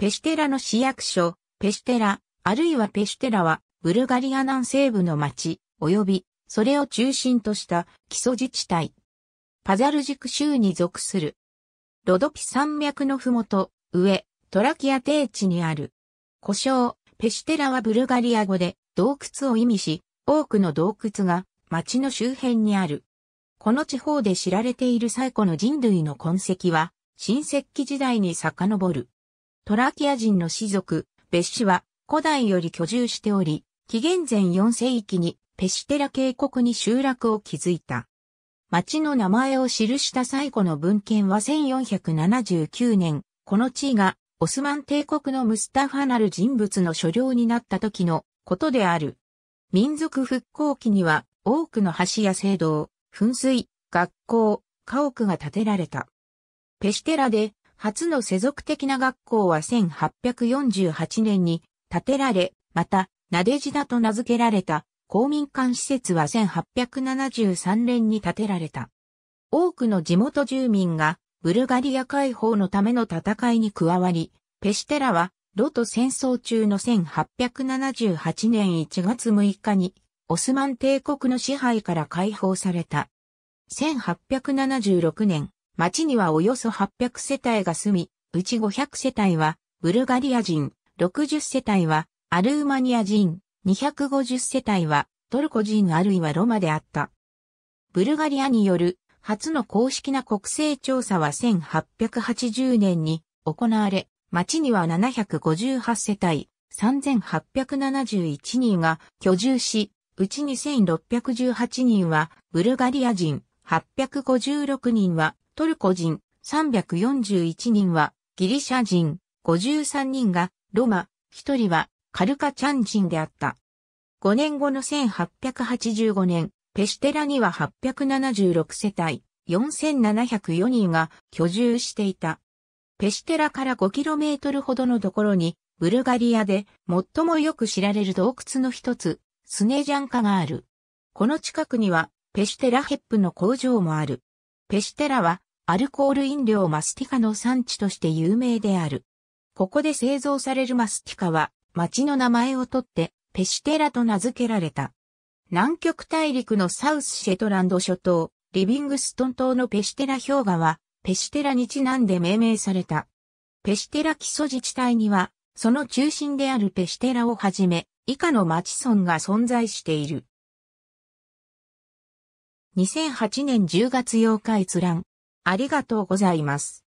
ペシテラの市役所、ペシテラ、あるいはペシテラは、ブルガリア南西部の町、及び、それを中心とした基礎自治体。パザルジク州に属する。ロドピ山脈のふもと、上、トラキア低地にある。故障、ペシテラはブルガリア語で洞窟を意味し、多くの洞窟が町の周辺にある。この地方で知られている最古の人類の痕跡は、新石器時代に遡る。トラキア人の氏族、別ッシは古代より居住しており、紀元前4世紀にペシテラ渓谷に集落を築いた。町の名前を記した最古の文献は1479年、この地位がオスマン帝国のムスタファなる人物の所領になった時のことである。民族復興期には多くの橋や聖堂、噴水、学校、家屋が建てられた。ペシテラで初の世俗的な学校は1848年に建てられ、また、なでじだと名付けられた公民館施設は1873年に建てられた。多くの地元住民がブルガリア解放のための戦いに加わり、ペシテラはロト戦争中の1878年1月6日にオスマン帝国の支配から解放された。1876年、町にはおよそ800世帯が住み、うち500世帯はブルガリア人、60世帯はアルーマニア人、250世帯はトルコ人あるいはロマであった。ブルガリアによる初の公式な国勢調査は1880年に行われ、町には758世帯、3871人が居住し、うち2618人はブルガリア人、856人はトルコ人341人はギリシャ人53人がロマ、1人はカルカチャン人であった。5年後の1885年、ペシテラには876世帯4704人が居住していた。ペシテラから 5km ほどのところに、ブルガリアで最もよく知られる洞窟の一つ、スネジャンカがある。この近くには、ペシテラヘップの工場もある。ペシテラはアルコール飲料マスティカの産地として有名である。ここで製造されるマスティカは、町の名前をとって、ペシテラと名付けられた。南極大陸のサウスシェトランド諸島、リビングストン島のペシテラ氷河は、ペシテラにちなんで命名された。ペシテラ基礎自治体には、その中心であるペシテラをはじめ、以下の町村が存在している。2008年10月8日閲覧。ありがとうございます。